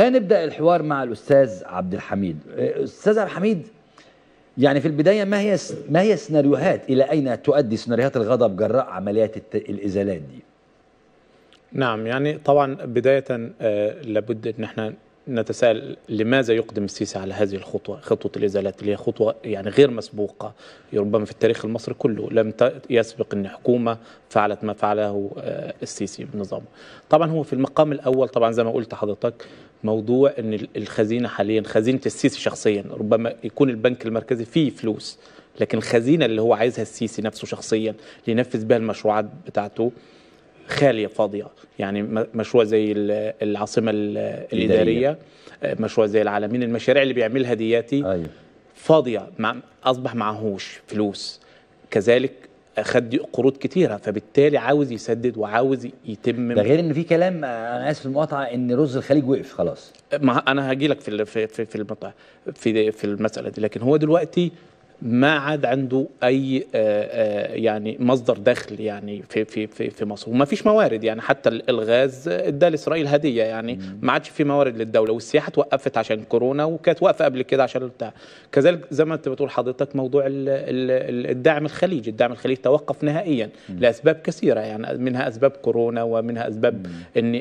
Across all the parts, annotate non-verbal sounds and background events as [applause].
خلينا نبدا الحوار مع الاستاذ عبد الحميد استاذ عبد الحميد يعني في البدايه ما هي ما هي السيناريوهات الى اين تؤدي سيناريوهات الغضب جراء عمليات الازالات دي نعم يعني طبعا بدايه آه، لابد ان احنا نتساءل لماذا يقدم السيسي على هذه الخطوة خطوة الإزالات اللي هي خطوة يعني غير مسبوقة ربما في التاريخ المصري كله لم يسبق أن حكومة فعلت ما فعله آه، السيسي بنظامه طبعا هو في المقام الأول طبعا زي ما قلت حضرتك موضوع ان الخزينه حاليا خزينه السيسي شخصيا ربما يكون البنك المركزي فيه فلوس لكن الخزينه اللي هو عايزها السيسي نفسه شخصيا لينفذ بها المشروعات بتاعته خاليه فاضيه يعني مشروع زي العاصمه الاداريه مشروع زي العالمين المشاريع اللي بيعملها دياتي أيوه. فاضيه مع اصبح معهوش فلوس كذلك خد قروض كتيره فبالتالي عاوز يسدد وعاوز يتم ده غير ان في كلام آه، انا اسف المقاطعه ان رز الخليج وقف خلاص ما انا هاجي لك في في في في في المساله دي لكن هو دلوقتي ما عاد عنده اي آه، آه، يعني مصدر دخل يعني في في في, في مصر وما فيش موارد يعني حتى الغاز ادى لاسرائيل هديه يعني ما عادش في موارد للدوله والسياحه توقفت عشان كورونا وكانت واقفه قبل كده عشان بتاع كذلك زي ما انت بتقول حضرتك موضوع الدعم الخليجي الدعم الخليجي توقف نهائيا لاسباب كثيره يعني منها اسباب كورونا ومنها اسباب ان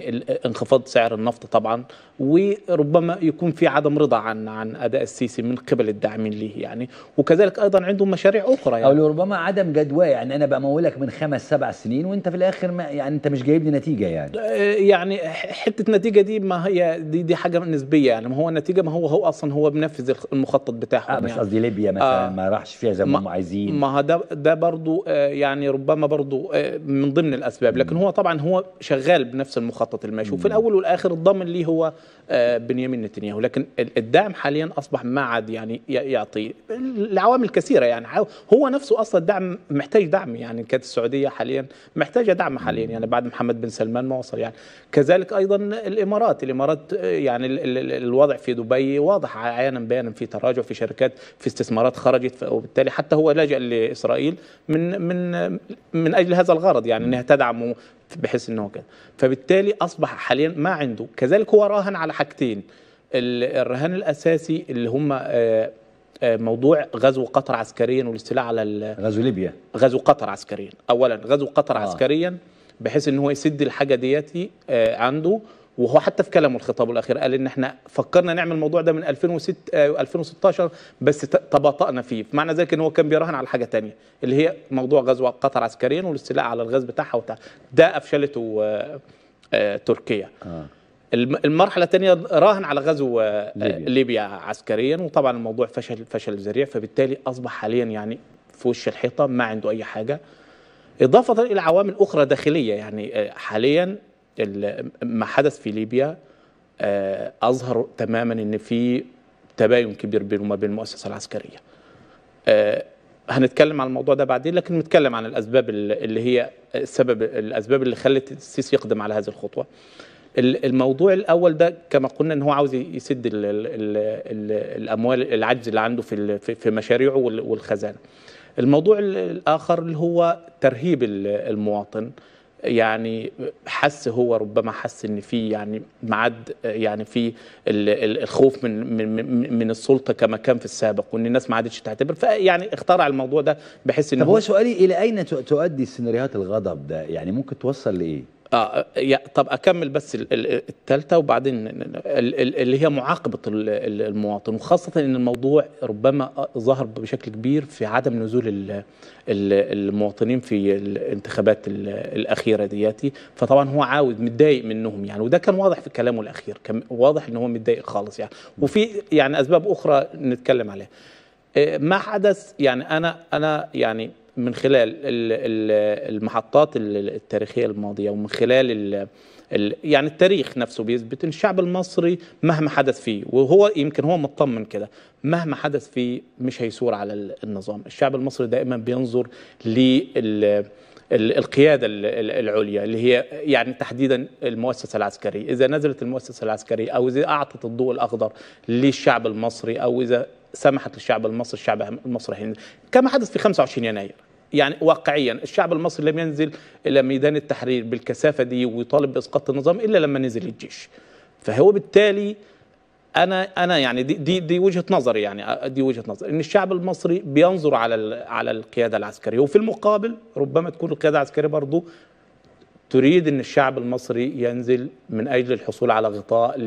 انخفاض سعر النفط طبعا وربما يكون في عدم رضا عن عن اداء السيسي من قبل الداعمين ليه يعني وكذلك كذلك ايضا عندهم مشاريع اخرى يعني. او لربما عدم جدوى يعني انا بمولك من خمس سبع سنين وانت في الاخر ما يعني انت مش جايب لي نتيجه يعني آه، يعني حته نتيجه دي ما هي دي, دي حاجه نسبيه يعني ما هو النتيجه ما هو هو اصلا هو بنفذ المخطط بتاعه آه بس يعني. قصدي يعني. ليبيا مثلا آه ما راحش فيها زي ما هم عايزين ما هو ده ده برضه آه، يعني ربما برضه آه، من ضمن الاسباب لكن هو طبعا هو شغال بنفس المخطط الماشي وفي الاول والاخر الضامن ليه هو بنيامين نتنياهو لكن الدعم حاليا اصبح ما عاد يعني يعطي لعوامل الارقام الكثيره يعني هو نفسه اصلا دعم محتاج دعم يعني كانت السعوديه حاليا محتاجه دعم حاليا يعني بعد محمد بن سلمان ما وصل يعني كذلك ايضا الامارات الامارات يعني الوضع في دبي واضح عيانا بيانا في تراجع في شركات في استثمارات خرجت وبالتالي حتى هو لجا لاسرائيل من من من اجل هذا الغرض يعني انها تدعمه بحيث انه كده فبالتالي اصبح حاليا ما عنده كذلك هو راهن على حاجتين الرهان الاساسي اللي هم آه، آه، موضوع غزو قطر عسكريا والاستيلاء على غزو ليبيا غزو قطر عسكريا اولا غزو قطر آه. عسكريا بحيث ان هو يسد الحاجه ديتي آه، عنده وهو حتى في كلامه الخطاب الاخير قال ان احنا فكرنا نعمل الموضوع ده من 2006 2016 آه، بس تباطأنا فيه بمعنى ذلك ان هو كان بيراهن على حاجه ثانيه اللي هي موضوع غزو قطر عسكريا والاستيلاء على الغاز بتاعها وبتاع ده افشلته تركيا آه. المرحله الثانيه راهن على غزو آه، ليبيا. ليبيا عسكريا وطبعا الموضوع فشل فشل ذريع فبالتالي اصبح حاليا يعني في وش الحيطه ما عنده اي حاجه اضافه الى عوامل اخرى داخليه يعني آه، حاليا ما حدث في ليبيا آه، اظهر تماما ان في تباين كبير بينه وما بين المؤسسه العسكريه هنتكلم عن الموضوع ده بعدين لكن نتكلم عن الاسباب اللي هي السبب الاسباب اللي خلت السيسي يقدم على هذه الخطوه الموضوع الاول ده كما قلنا ان هو عاوز يسد الـ الـ الـ الاموال العجز اللي عنده في في مشاريعه والخزانه الموضوع الاخر اللي هو ترهيب المواطن يعني حس هو ربما حس ان في يعني معد يعني في الخوف من من من السلطه كما كان في السابق وان الناس ما عادتش تعتبر فيعني اخترع الموضوع ده بحيث ان طب هو سؤالي الى اين تؤدي سيناريوهات الغضب ده يعني ممكن توصل لايه اه طب اكمل بس الثالثه وبعدين اللي هي معاقبه المواطن وخاصه ان الموضوع ربما ظهر بشكل كبير في عدم نزول المواطنين في الانتخابات الاخيره دياتي فطبعا هو عاود متضايق منهم يعني وده كان واضح في كلامه الاخير كان واضح ان هو متضايق خالص يعني وفي يعني اسباب اخرى نتكلم عليها آه، ما حدث يعني انا انا يعني من خلال المحطات التاريخيه الماضيه ومن خلال يعني التاريخ نفسه بيثبت ان الشعب المصري مهما حدث فيه وهو يمكن هو مطمن كده مهما حدث فيه مش هيثور على النظام الشعب المصري دائما بينظر لل القياده العليا اللي هي يعني تحديدا المؤسسه العسكريه، اذا نزلت المؤسسه العسكريه او اذا اعطت الضوء الاخضر للشعب المصري او اذا سمحت للشعب المصري الشعب المصري كما حدث في 25 يناير يعني واقعيا الشعب المصري لم ينزل الى ميدان التحرير بالكثافه دي ويطالب باسقاط النظام الا لما نزل الجيش فهو بالتالي انا انا يعني دي دي, دي وجهه نظري يعني دي وجهه نظري ان الشعب المصري بينظر على على القياده العسكريه وفي المقابل ربما تكون القياده العسكريه برضه تريد ان الشعب المصري ينزل من اجل الحصول على غطاء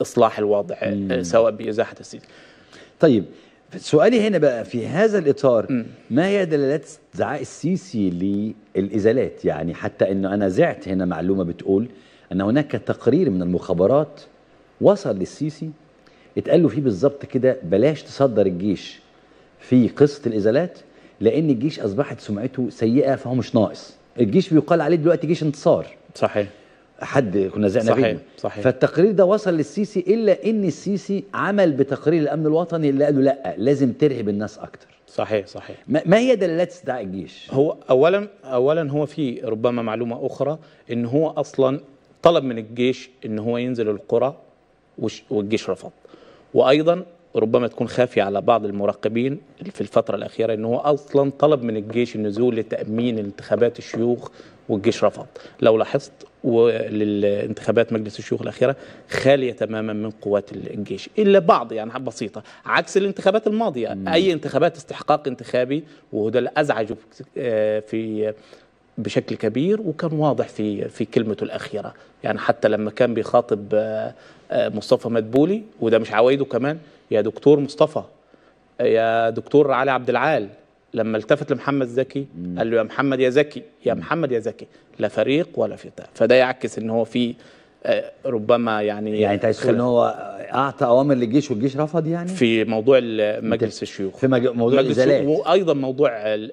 لاصلاح الوضع سواء بازاحه السيسي طيب سؤالي هنا بقى في هذا الإطار ما هي دلالات دعاء السيسي للإزالات يعني حتى أنه أنا زعت هنا معلومة بتقول أن هناك تقرير من المخابرات وصل للسيسي اتقال له فيه بالظبط كده بلاش تصدر الجيش في قصة الإزالات لأن الجيش أصبحت سمعته سيئة فهو مش ناقص الجيش بيقال عليه دلوقتي جيش انتصار صحيح حد كنا زقنا صحيح صحيح فالتقرير ده وصل للسيسي الا ان السيسي عمل بتقرير الامن الوطني اللي قالوا لا لازم ترهب الناس اكتر صحيح صحيح ما هي دلالات استدعاء الجيش هو اولا اولا هو في ربما معلومه اخرى ان هو اصلا طلب من الجيش ان هو ينزل القرى والجيش رفض وايضا ربما تكون خافية على بعض المراقبين في الفترة الأخيرة أنه أصلا طلب من الجيش النزول لتأمين انتخابات الشيوخ والجيش رفض لو لاحظت وللانتخابات مجلس الشيوخ الاخيره خاليه تماما من قوات الجيش الا بعض يعني بسيطه عكس الانتخابات الماضيه مم. اي انتخابات استحقاق انتخابي وده اللي ازعج آه، في بشكل كبير وكان واضح في في كلمته الاخيره يعني حتى لما كان بيخاطب آه، آه، مصطفى مدبولي وده مش عوايده كمان يا دكتور مصطفى يا دكتور علي عبد العال لما التفت لمحمد زكي قال له يا محمد يا زكي يا محمد يا زكي لا فريق ولا فتاة فده يعكس ان هو في آه، ربما يعني يعني انت عايز ان هو اعطى اوامر للجيش والجيش رفض يعني في موضوع مجلس الشيوخ في موضوع الازالات وايضا موضوع ال ال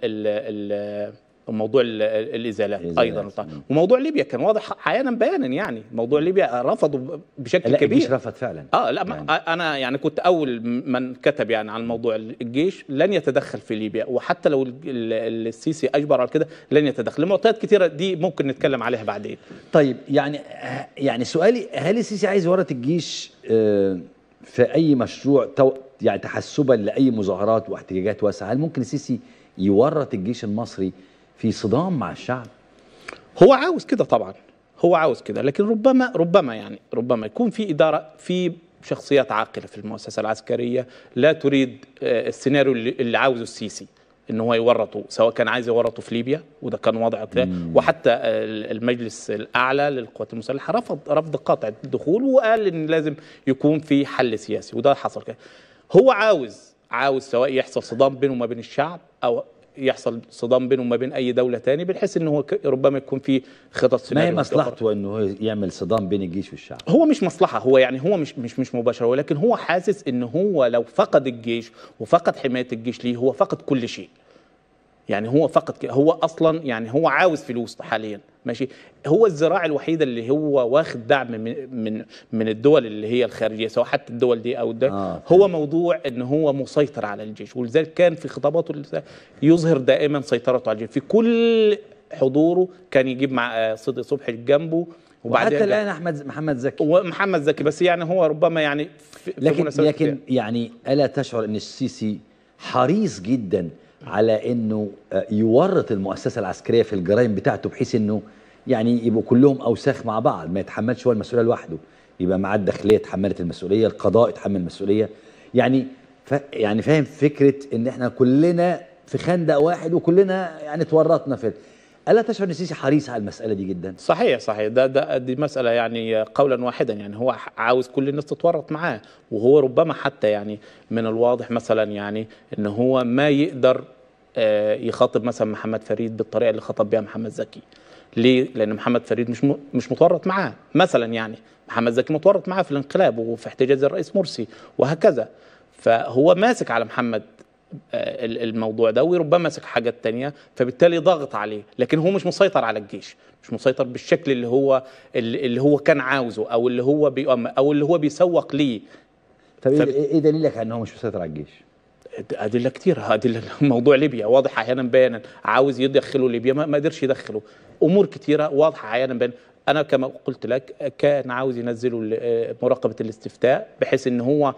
ال موضوع الازالات ايضا طيب. وموضوع ليبيا كان واضح عيانا بيانا يعني موضوع ليبيا رفضوا بشكل لا كبير الجيش رفض فعلا اه لا يعني. انا يعني كنت اول من كتب يعني عن موضوع الجيش لن يتدخل في ليبيا وحتى لو السيسي اجبر على كده لن يتدخل لمعطيات كثيره دي ممكن نتكلم عليها بعدين طيب يعني يعني سؤالي هل السيسي عايز ورط الجيش آه، في اي مشروع يعني تحسبا لاي مظاهرات واحتجاجات واسعه هل ممكن السيسي يورط الجيش المصري في صدام مع الشعب هو عاوز كده طبعا هو عاوز كده لكن ربما ربما يعني ربما يكون في إدارة في شخصيات عاقلة في المؤسسة العسكرية لا تريد آه، السيناريو اللي عاوزه السيسي ان هو يورطه سواء كان عايز يورطه في ليبيا وده كان وضع وحتى المجلس الاعلى للقوات المسلحه رفض رفض قاطع الدخول وقال ان لازم يكون في حل سياسي وده حصل كده هو عاوز عاوز سواء يحصل صدام بينه وما بين الشعب او يحصل صدام بينه وما بين اي دوله تاني بنحس ان هو ربما يكون في خطط سيناريو ما هي مصلحته انه هو يعمل صدام بين الجيش والشعب هو مش مصلحه هو يعني هو مش مش مش مباشره ولكن هو حاسس ان هو لو فقد الجيش وفقد حمايه الجيش ليه هو فقد كل شيء يعني هو فقط هو اصلا يعني هو عاوز فلوس حاليا ماشي هو الزراعه الوحيده اللي هو واخد دعم من من من الدول اللي هي الخارجيه سواء حتى الدول دي او الدول آه. هو موضوع ان هو مسيطر على الجيش ولذلك كان في خطاباته يظهر دائما سيطرته على الجيش في كل حضوره كان يجيب مع آه، صدق صبحي جنبه وبعد حتى الان احمد محمد زكي ومحمد زكي بس يعني هو ربما يعني في لكن في لكن يعني الا تشعر ان السيسي حريص جدا على انه آه، يورط المؤسسه العسكريه في الجرائم بتاعته بحيث انه يعني يبقوا كلهم اوساخ مع بعض ما يتحملش هو المسؤوليه لوحده يبقى معاه الداخليه اتحملت المسؤوليه القضاء اتحمل المسؤوليه يعني ف... يعني فاهم فكره ان احنا كلنا في خندق واحد وكلنا يعني اتورطنا في الا تشعر ان السيسي حريص على المساله دي جدا صحيح صحيح ده, ده دي مساله يعني قولا واحدا يعني هو عاوز كل الناس تتورط معاه وهو ربما حتى يعني من الواضح مثلا يعني ان هو ما يقدر آه، يخاطب مثلا محمد فريد بالطريقه اللي خاطب بها محمد زكي ليه؟ لأن محمد فريد مش مش متورط معاه مثلا يعني محمد زكي متورط معاه في الانقلاب وفي احتجاز الرئيس مرسي وهكذا فهو ماسك على محمد الموضوع ده وربما ماسك حاجات تانية فبالتالي ضغط عليه لكن هو مش مسيطر على الجيش مش مسيطر بالشكل اللي هو اللي هو كان عاوزه او اللي هو او اللي هو بيسوق ليه طب إيه-, إيه-, ايه دليلك على ان هو مش مسيطر على الجيش ادله كتير ادله [laughs] موضوع ليبيا واضح احيانا بيانا عاوز يدخله ليبيا ما قدرش يدخله امور كتيره واضحه احيانا بيانا انا كما قلت لك كان عاوز ينزلوا آه، مراقبه الاستفتاء بحيث ان هو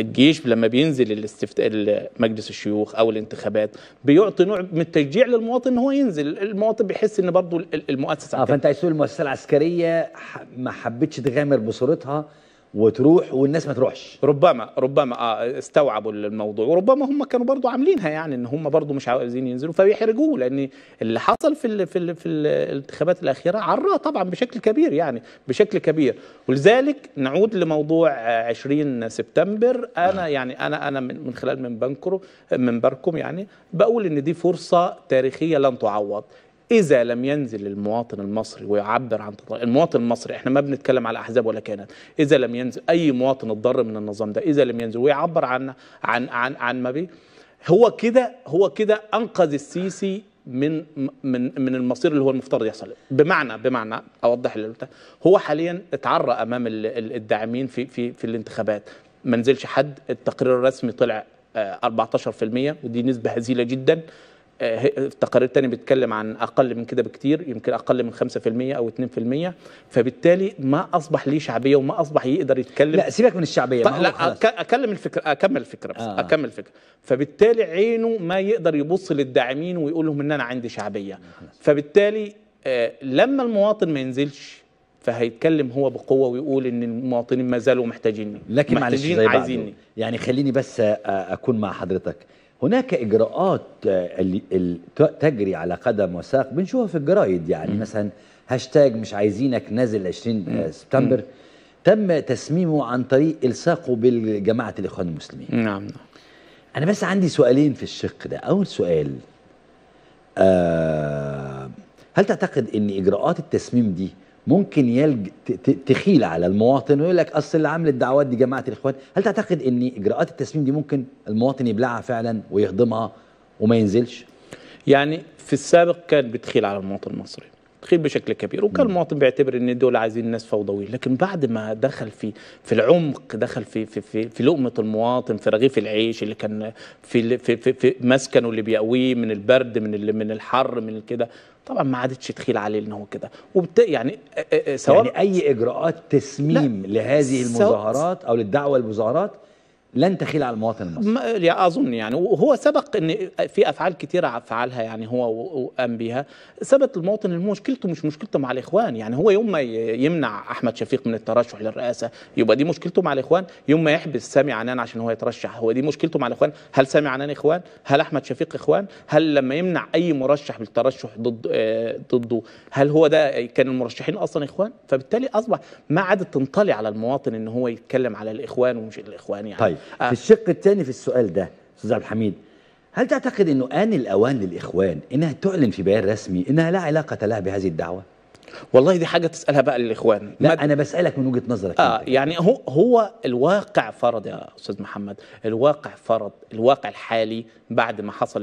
الجيش لما بينزل الاستفتاء مجلس الشيوخ او الانتخابات بيعطي نوع من التشجيع للمواطن ان هو ينزل المواطن بيحس ان برضه المؤسسه اه فانت عايز تقول المؤسسه العسكريه ما حبتش تغامر بصورتها وتروح والناس ما تروحش ربما ربما اه استوعبوا الموضوع وربما هم كانوا برضو عاملينها يعني ان هم برضو مش عاوزين ينزلوا فبيحرجوه لان اللي حصل في الـ في الـ في الانتخابات الاخيره عراه طبعا بشكل كبير يعني بشكل كبير ولذلك نعود لموضوع 20 سبتمبر انا نعم. يعني انا انا من خلال من من منبركم يعني بقول ان دي فرصه تاريخيه لن تعوض إذا لم ينزل المواطن المصري ويعبر عن تطلع. المواطن المصري احنا ما بنتكلم على أحزاب ولا كيانات إذا لم ينزل أي مواطن اتضر من النظام ده إذا لم ينزل ويعبر عن عن عن عن ما بيه هو كده هو كده أنقذ السيسي من من من المصير اللي هو المفترض يحصل بمعنى بمعنى اوضح اللي قلته هو حاليا اتعرى امام الداعمين في في في الانتخابات ما نزلش حد التقرير الرسمي طلع 14% آه، ودي نسبه هزيله جدا التقارير آه، الثانية بتتكلم عن أقل من كده بكتير يمكن أقل من 5% أو 2% فبالتالي ما أصبح ليه شعبية وما أصبح يقدر يتكلم لا سيبك من الشعبية طيب، ما لا أكلم الفكرة أكمل الفكرة بس آه. أكمل الفكرة فبالتالي عينه ما يقدر يبص للداعمين ويقول لهم إن أنا عندي شعبية آه، فبالتالي آه، لما المواطن ما ينزلش فهيتكلم هو بقوه ويقول ان المواطنين ما زالوا محتاجيني لكن محتاجين عايزيني يعني خليني بس اكون مع حضرتك هناك اجراءات آه، اللي تجري على قدم وساق بنشوفها في الجرايد يعني م. مثلا هاشتاج مش عايزينك نازل 20 آه، سبتمبر م. تم تسميمه عن طريق الصاقه بالجماعه الاخوان المسلمين نعم،, نعم انا بس عندي سؤالين في الشق ده اول سؤال آه هل تعتقد ان اجراءات التسميم دي ممكن يلج... تخيل على المواطن ويقول لك اصل اللي عامل الدعوات دي جماعه الاخوان، هل تعتقد ان اجراءات التسميم دي ممكن المواطن يبلعها فعلا ويهضمها وما ينزلش؟ يعني في السابق كانت بتخيل على المواطن المصري. تخيل بشكل كبير وكان المواطن بيعتبر ان دول عايزين ناس فوضويين لكن بعد ما دخل في في العمق دخل في في في, في لقمه المواطن في رغيف العيش اللي كان في في في, في مسكنه اللي بيقويه من البرد من من الحر من كده طبعا ما عادتش تخيل عليه ان هو كده وبت... يعني سواء يعني اي اجراءات تسميم لهذه المظاهرات او للدعوه للمظاهرات لن تخيل على المواطن المصري يا اظن يعني وهو سبق ان في افعال كثيره فعلها يعني هو وقام بها ثبت المواطن ان مشكلته مش مشكلته مع الاخوان يعني هو يوم ما يمنع احمد شفيق من الترشح للرئاسه يبقى دي مشكلته مع الاخوان يوم ما يحبس سامي عنان عشان هو يترشح هو دي مشكلته مع الاخوان هل سامي عنان اخوان هل احمد شفيق اخوان هل لما يمنع اي مرشح بالترشح ضد آه، ضده هل هو ده كان المرشحين اصلا اخوان فبالتالي اصبح ما عادت تنطلي على المواطن ان هو يتكلم على الاخوان ومش الاخوان يعني طيب آه. في الشق الثاني في السؤال ده استاذ عبد الحميد هل تعتقد انه آن الأوان للإخوان انها تعلن في بيان رسمي انها لا علاقة لها بهذه الدعوة؟ والله دي حاجة تسألها بقى للإخوان لا مد... أنا بسألك من وجهة نظرك آه انت. يعني هو هو الواقع فرض يا أستاذ محمد الواقع فرض الواقع الحالي بعد ما حصل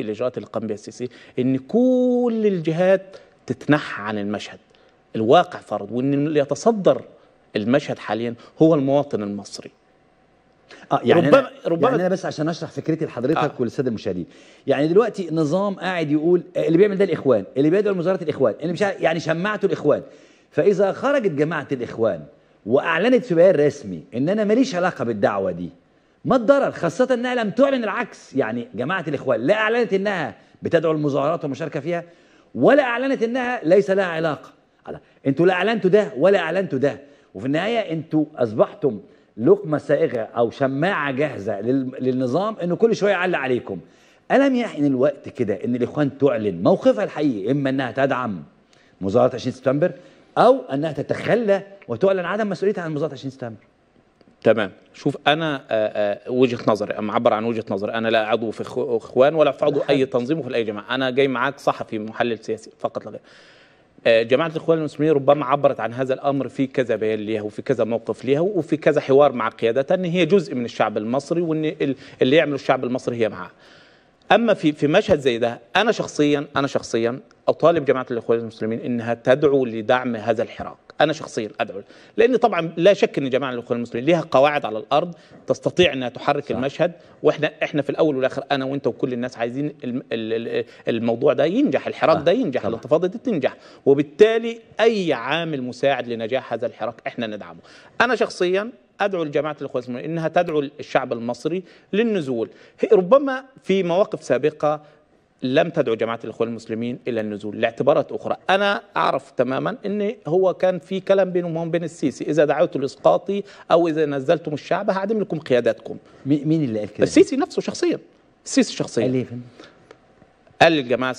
الإجراءات اللي قام بها السيسي إن كل الجهات تتنحى عن المشهد الواقع فرض وإن اللي يتصدر المشهد حاليا هو المواطن المصري اه يعني ربما أنا ربما يعني انا بس عشان اشرح فكرتي لحضرتك آه. وللساده المشاهدين يعني دلوقتي نظام قاعد يقول اللي بيعمل ده الاخوان اللي بيدعو لمظاهرات الاخوان اللي مش يعني شمعته الاخوان فاذا خرجت جماعه الاخوان واعلنت في بيان رسمي ان انا ماليش علاقه بالدعوه دي ما الضرر خاصه انها لم تعلن العكس يعني جماعه الاخوان لا اعلنت انها بتدعو للمظاهرات والمشاركه فيها ولا اعلنت انها ليس لها علاقه انتوا لا اعلنتوا ده ولا اعلنتوا ده وفي النهايه انتوا اصبحتم لقمه سائغه او شماعه جاهزه للنظام انه كل شويه يعلق عليكم الم يحن الوقت كده ان الاخوان تعلن موقفها الحقيقي اما انها تدعم مظاهره 20 سبتمبر او انها تتخلى وتعلن عدم مسؤوليتها عن مظاهره 20 سبتمبر تمام شوف انا آه، آه، وجهه نظري معبر عن وجهه نظري انا لا عضو في اخوان ولا في عضو اي تنظيم في اي جماعه انا جاي معاك صحفي محلل سياسي فقط لا غير آه، جماعة الإخوان المسلمين ربما عبرت عن هذا الأمر في كذا بيان ليها وفي كذا موقف ليها وفي كذا حوار مع قيادتها أن هي جزء من الشعب المصري وأن اللي يعمله الشعب المصري هي معاه أما في في مشهد زي ده أنا شخصيا أنا شخصيا أطالب جماعة الإخوان المسلمين أنها تدعو لدعم هذا الحراك انا شخصيا ادعو لان طبعا لا شك ان جماعه الاخوان المسلمين ليها قواعد على الارض تستطيع انها تحرك صح. المشهد واحنا احنا في الاول والاخر انا وانت وكل الناس عايزين الموضوع ده ينجح الحراك آه، ده ينجح الانتفاضه دي تنجح وبالتالي اي عامل مساعد لنجاح هذا الحراك احنا ندعمه انا شخصيا ادعو لجماعه الاخوان المسلمين انها تدعو الشعب المصري للنزول ربما في مواقف سابقه لم تدعو جماعة الإخوة المسلمين إلى النزول لاعتبارات أخرى أنا أعرف تماما أن هو كان في كلام بينهم وبين السيسي إذا دعوتوا لإسقاطي أو إذا نزلتم الشعب هعدم لكم قياداتكم مين اللي قال كده؟ السيسي نفسه شخصيا السيسي شخصيا قال إيه قال الجماعة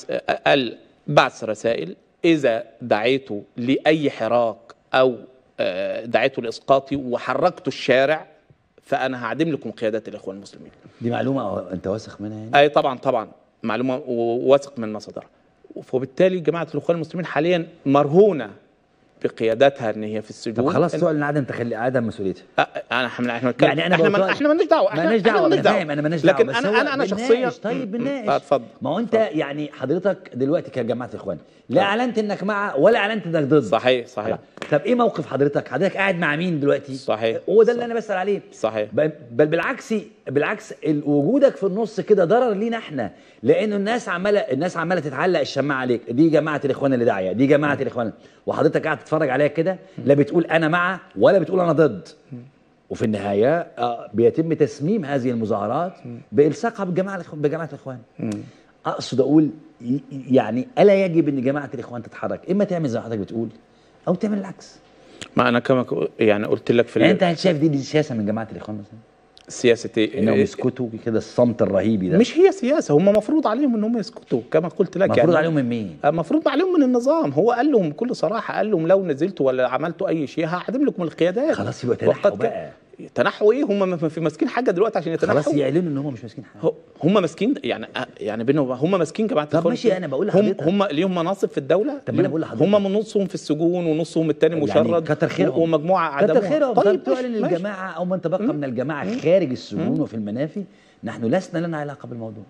قال بعث رسائل إذا دعيتوا لأي حراك أو آه، دعيتوا لإسقاطي وحركتوا الشارع فأنا هعدم لكم قيادات الإخوة المسلمين دي معلومة أنت واثق منها يعني؟ أي طبعا طبعا معلومه وواثق من مصادرها وبالتالي جماعه الاخوان المسلمين حاليا مرهونه بقيادتها ان هي في السجون طب خلاص سؤال عدم تخلي عدم مسؤوليتها آه، انا احنا احنا يعني انا احنا من احنا مالناش دعوه احنا مالناش دعوه انا فاهم انا مالناش دعوه لكن انا انا انا شخصيا طيب بنناقش آه، اتفضل ما هو انت يعني حضرتك دلوقتي كجماعه اخوان لا آه. اعلنت انك مع ولا اعلنت انك ضد صحيح صحيح طب ايه موقف حضرتك حضرتك قاعد مع مين دلوقتي صحيح هو ده اللي انا بسال عليه صحيح بل بالعكس بالعكس وجودك في النص كده ضرر لينا احنا لانه الناس عماله الناس عماله تتعلق الشماعه عليك دي جماعه الاخوان اللي داعيه دي جماعه الاخوان وحضرتك قاعد بتتفرج عليها كده لا بتقول انا مع ولا بتقول انا ضد وفي النهايه آه، بيتم تسميم هذه المظاهرات بالصاقها بجماعه بجماعه الاخوان اقصد اقول يعني الا يجب ان جماعه الاخوان تتحرك اما تعمل زي حضرتك بتقول او تعمل العكس ما انا كما يعني قلت لك في يعني انت شايف دي دي سياسه من جماعه الاخوان مثلا سياسه ايه انهم يسكتوا كده الصمت الرهيبي ده مش هي سياسه هم مفروض عليهم ان هم يسكتوا كما قلت لك مفروض يعني عليهم من مين آه، مفروض عليهم من النظام هو قال لهم بكل صراحه قال لهم لو نزلتوا ولا عملتوا اي شيء هعدم لكم القيادات خلاص يبقى تنحوا بقى تنحوا ايه هم في ماسكين حاجه دلوقتي عشان يتنحوا خلاص يعلنوا ان هم مش ماسكين حاجه هم ماسكين يعني آه، يعني بينهم هم ماسكين جماعه طب ماشي انا بقول لحضرتك هم هم ليهم مناصب في الدوله طب انا بقول لحضرتك هم نصهم في السجون ونصهم الثاني يعني مشرد كتر خيرهم ومجموعه عدمهم كتر خيرهم طيب تعلن الجماعه او من تبقى من الجماعه خارج السجون وفي المنافي نحن لسنا لنا علاقه بالموضوع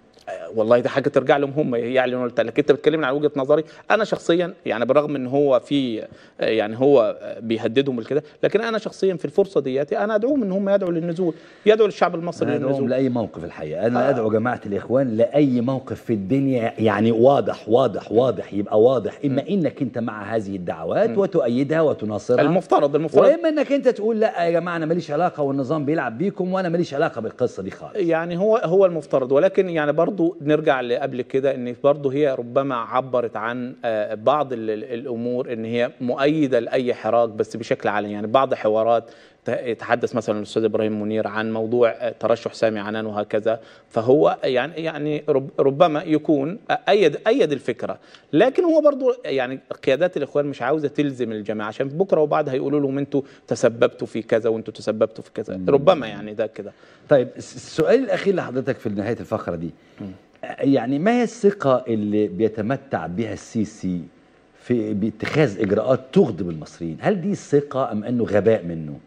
والله دي حاجه ترجع لهم هم يعلنوا يعني لكن انت بتكلمني عن وجهه نظري انا شخصيا يعني بالرغم ان هو في يعني هو بيهددهم الكده لكن انا شخصيا في الفرصه دياتي انا ادعوهم ان هم يدعوا للنزول يدعوا الشعب المصري للنزول لاي موقف الحقيقه انا آه. ادعو جماعه الاخوان لاي موقف في الدنيا يعني واضح واضح واضح يبقى واضح اما م. انك انت مع هذه الدعوات م. وتؤيدها وتناصرها المفترض المفترض واما انك انت تقول لا يا جماعه انا ماليش علاقه والنظام بيلعب بيكم وانا ماليش علاقه بالقصه دي خالص يعني هو هو المفترض ولكن يعني برضه برضو نرجع لقبل كده ان برضو هي ربما عبرت عن آه، بعض الامور ان هي مؤيده لاي حراك بس بشكل علني يعني بعض حوارات تحدث مثلا الاستاذ ابراهيم منير عن موضوع ترشح سامي عنان وهكذا فهو يعني يعني ربما يكون ايد ايد الفكره لكن هو برضه يعني قيادات الاخوان مش عاوزه تلزم الجماعه عشان بكره وبعد هيقولوا لهم انتوا تسببتوا في كذا وانتوا تسببتوا في كذا ربما يعني ده كده طيب السؤال الاخير لحضرتك في نهايه الفقره دي يعني ما هي الثقه اللي بيتمتع بها السيسي في باتخاذ اجراءات تغضب المصريين هل دي ثقه ام انه غباء منه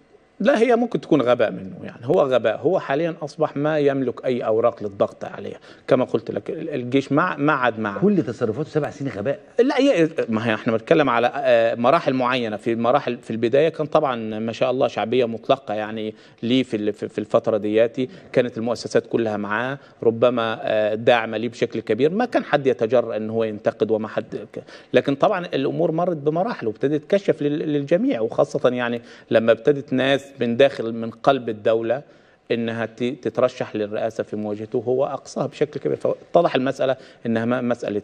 لا هي ممكن تكون غباء منه يعني هو غباء هو حاليا اصبح ما يملك اي اوراق للضغط عليها كما قلت لك الجيش ما ما عاد معه كل تصرفاته سبع سنين غباء لا هي ما هي احنا بنتكلم على آه، مراحل معينه في مراحل في البدايه كان طبعا ما شاء الله شعبيه مطلقه يعني ليه في في الفتره دياتي كانت المؤسسات كلها معاه ربما آه، داعمه ليه بشكل كبير ما كان حد يتجرأ ان هو ينتقد وما حد لكن طبعا الامور مرت بمراحل وابتدت تكشف للجميع وخاصه يعني لما ابتدت ناس من داخل من قلب الدولة انها تترشح للرئاسه في مواجهته هو اقصاها بشكل كبير فاتضح المساله انها مساله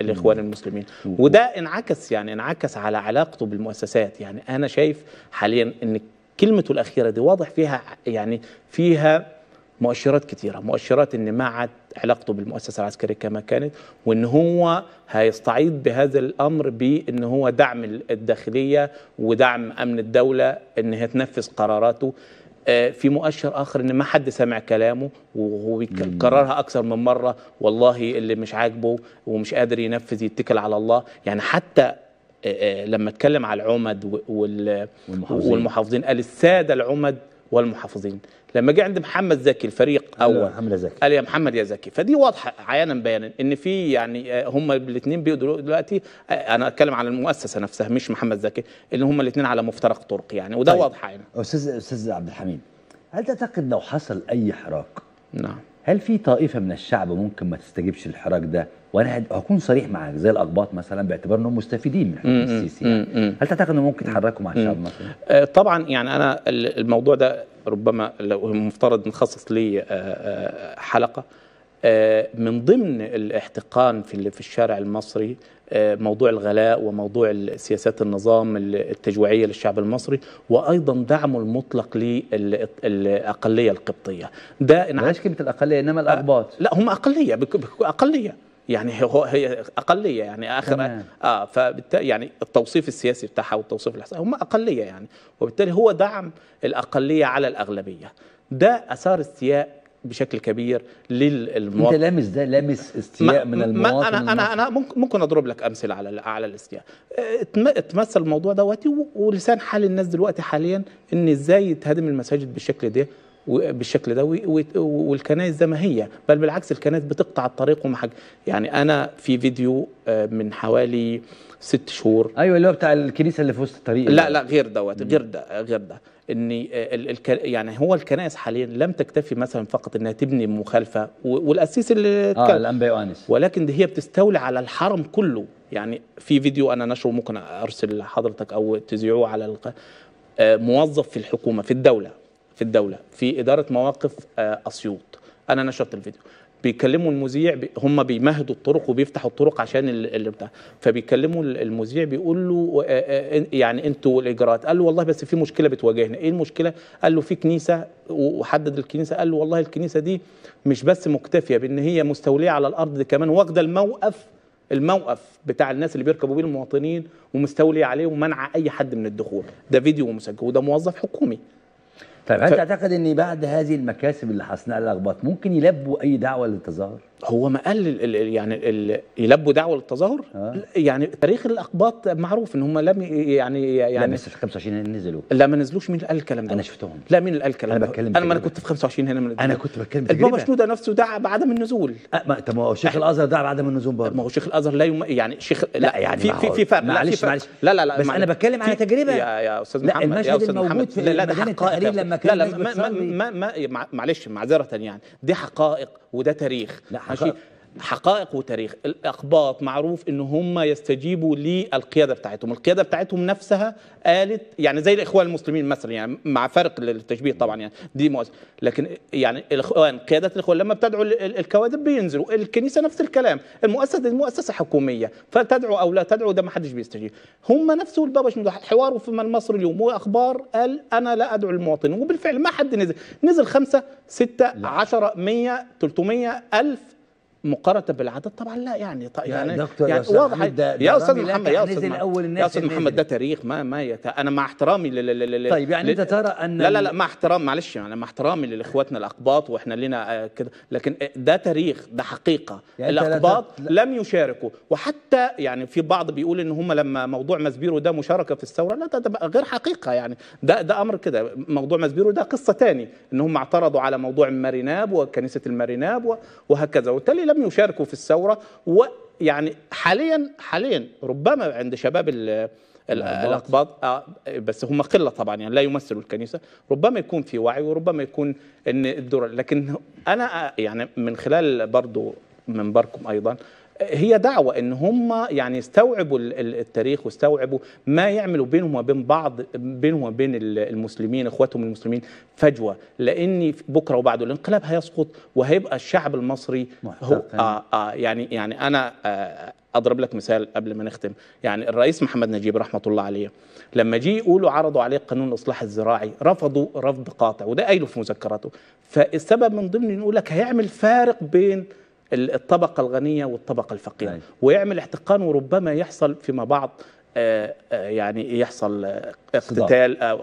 الاخوان المسلمين وده انعكس يعني انعكس على علاقته بالمؤسسات يعني انا شايف حاليا ان كلمته الاخيره دي واضح فيها يعني فيها مؤشرات كثيرة مؤشرات ان ما عاد علاقته بالمؤسسه العسكريه كما كانت وان هو هيستعيد بهذا الامر بان هو دعم الداخليه ودعم امن الدوله ان هي تنفذ قراراته آه، في مؤشر اخر ان ما حد سمع كلامه وهو كررها اكثر من مره والله اللي مش عاجبه ومش قادر ينفذ يتكل على الله يعني حتى آه، آه، لما اتكلم على العمد والمحافظين, والمحافظين قال الساده العمد والمحافظين لما جه عند محمد زكي الفريق اول محمد زكي قال يا محمد يا زكي فدي واضحه عيانا بيانا ان في يعني آه، هم الاثنين بيقدروا دلوقتي آه، انا اتكلم على المؤسسه نفسها مش محمد زكي ان هم الاثنين على مفترق طرق يعني وده طيب. واضح يعني استاذ استاذ عبد الحميد هل تعتقد لو حصل اي حراك نعم هل في طائفه من الشعب ممكن ما تستجيبش للحراك ده وانا هكون صريح معاك زي الاقباط مثلا باعتبار انهم مستفيدين من حكم السيسي يعني. هل تعتقد انه ممكن يتحركوا مع الشعب مثلا؟ آه، طبعا يعني انا الموضوع ده ربما لو مفترض نخصص ليه آه، آه، حلقه آه، من ضمن الاحتقان في في الشارع المصري آه، موضوع الغلاء وموضوع سياسات النظام التجويعيه للشعب المصري وايضا دعمه المطلق للاقليه القبطيه ده انعكس كلمه الاقليه انما آه، الاقباط لا هم اقليه اقليه يعني هو هي اقليه يعني اخر اه فبالتالي يعني التوصيف السياسي بتاعها والتوصيف الاحصائي هم اقليه يعني وبالتالي هو دعم الاقليه على الاغلبيه ده اثار استياء بشكل كبير للمواطن انت لامس ده لامس استياء من المواطن انا انا انا ممكن ممكن اضرب لك امثله على على الاستياء اه، اتمثل الموضوع دوت ولسان حال الناس دلوقتي حاليا ان ازاي تهدم المساجد بالشكل ده بالشكل ده والكنائس زي ما هي بل بالعكس الكنائس بتقطع الطريق وما حاجه يعني انا في فيديو آه، من حوالي ست شهور ايوه اللي هو بتاع الكنيسه اللي في وسط الطريق لا لا غير دوت غير ده غير ده ان آه، يعني هو الكنائس حاليا لم تكتفي مثلا فقط انها تبني مخالفه والاسيس اللي اه الانبا يوانس ولكن دي هي بتستولي على الحرم كله يعني في فيديو انا نشره ممكن ارسل لحضرتك او تذيعوه على آه، موظف في الحكومه في الدوله في الدوله في اداره مواقف آه، اسيوط انا نشرت الفيديو بيكلموا المذيع بي هم بيمهدوا الطرق وبيفتحوا الطرق عشان اللي بتاع فبيكلموا المذيع بيقول له آه، آه، يعني انتوا الاجراءات قال له والله بس في مشكله بتواجهنا ايه المشكله قال له في كنيسه وحدد الكنيسه قال له والله الكنيسه دي مش بس مكتفيه بان هي مستوليه على الارض دي كمان واخده الموقف الموقف بتاع الناس اللي بيركبوا بيه المواطنين ومستولي عليه ومنع اي حد من الدخول ده فيديو مسجل وده موظف حكومي طيب هل ف... تعتقد ان بعد هذه المكاسب اللي حصلناها لخبط ممكن يلبوا اي دعوه للتظاهر؟ هو ما قال يعني يلبوا دعوه للتظاهر آه. يعني تاريخ الاقباط معروف ان هم لم يعني يعني لا بس في 25 هنا نزلوا لا ما نزلوش مين قال الكلام ده انا شفتهم لا مين قال الكلام ده؟ انا بتكلم انا ما انا كنت في 25 هنا من انا كنت بتكلم البابا شنوده نفسه دعا بعدم النزول أه طب ما هو شيخ أه. الازهر دعا بعدم النزول برضه ما هو شيخ الازهر لا يعني شيخ لا, يعني في في, في فرق معلش معلش لا لا لا بس انا بتكلم على تجربه يا يا استاذ محمد المشهد الموجود في لا ده لما كان لا لا معلش معذره يعني دي حقائق وده تاريخ لا ماشي حقائق وتاريخ الاقباط معروف ان هم يستجيبوا للقياده بتاعتهم القياده بتاعتهم نفسها قالت يعني زي الاخوان المسلمين مثلا يعني مع فرق للتشبيه طبعا يعني دي مؤسسه لكن يعني الاخوان قياده الاخوان لما بتدعو الكواذب بينزلوا الكنيسه نفس الكلام المؤسسه دي مؤسسه حكوميه فتدعو او لا تدعو ده ما حدش بيستجيب هم نفسه البابا شنودة حواره في مصر اليوم واخبار قال انا لا ادعو المواطنين وبالفعل ما حد نزل نزل خمسة ستة عشرة مية 300 ألف مقارنه بالعدد طبعا لا يعني ط... يعني, يعني, يعني واضح يا استاذ محمد يا استاذ محمد يا استاذ محمد ده تاريخ ما ما يت... انا مع احترامي لل طيب يعني انت ترى ان لا لا لا مع احترام معلش يعني مع احترامي لاخواتنا الاقباط واحنا لنا آه، كده لكن ده تاريخ ده حقيقه يعني الاقباط لم يشاركوا وحتى يعني في بعض بيقول ان هم لما موضوع مزبيرو ده مشاركه في الثوره لا ده, ده غير حقيقه يعني ده ده امر كده موضوع مزبيرو ده قصه ثاني ان هم اعترضوا على موضوع مريناب وكنيسه المريناب وهكذا وبالتالي لم يشاركوا في الثوره ويعني حاليا حاليا ربما عند شباب الاقباط آه، بس هم قله طبعا يعني لا يمثلوا الكنيسه ربما يكون في وعي وربما يكون ان الدور لكن انا آه، يعني من خلال برضو منبركم ايضا هي دعوة ان هم يعني يستوعبوا التاريخ واستوعبوا ما يعملوا بينهم وبين بعض بينهم وبين المسلمين اخواتهم المسلمين فجوة لان بكرة وبعده الانقلاب هيسقط وهيبقى الشعب المصري هو آه آه يعني يعني انا آه، اضرب لك مثال قبل ما نختم يعني الرئيس محمد نجيب رحمه الله عليه لما جه يقولوا عرضوا عليه قانون الاصلاح الزراعي رفضوا رفض قاطع وده قايله في مذكراته فالسبب من ضمن يقول لك هيعمل فارق بين الطبقة الغنية والطبقة الفقيرة نعم. ويعمل احتقان وربما يحصل فيما بعض آه، آه، يعني يحصل اقتتال أو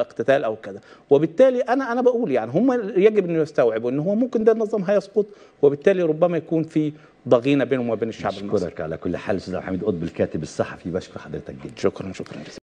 اقتتال او كذا وبالتالي انا انا بقول يعني هم يجب ان يستوعبوا ان هو ممكن ده النظام هيسقط وبالتالي ربما يكون في ضغينه بينهم وبين الشعب المصري شكرا على كل حال استاذ حميد قطب الكاتب الصحفي بشكر حضرتك جدا شكرا شكرا